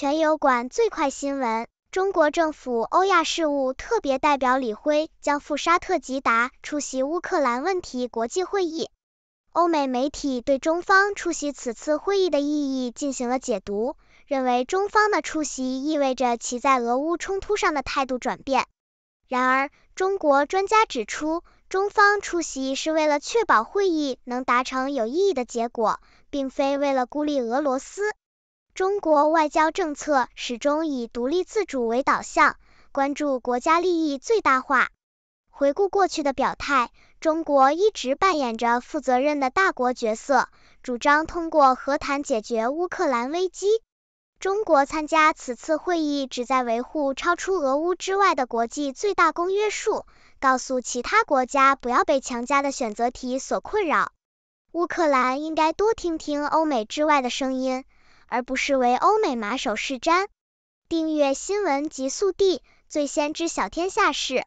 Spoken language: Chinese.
全油管最快新闻：中国政府欧亚事务特别代表李辉将赴沙特吉达出席乌克兰问题国际会议。欧美媒体对中方出席此次会议的意义进行了解读，认为中方的出席意味着其在俄乌冲突上的态度转变。然而，中国专家指出，中方出席是为了确保会议能达成有意义的结果，并非为了孤立俄罗斯。中国外交政策始终以独立自主为导向，关注国家利益最大化。回顾过去的表态，中国一直扮演着负责任的大国角色，主张通过和谈解决乌克兰危机。中国参加此次会议旨在维护超出俄乌之外的国际最大公约数，告诉其他国家不要被强加的选择题所困扰。乌克兰应该多听听欧美之外的声音。而不是为欧美马首是瞻。订阅新闻极速递，最先知晓天下事。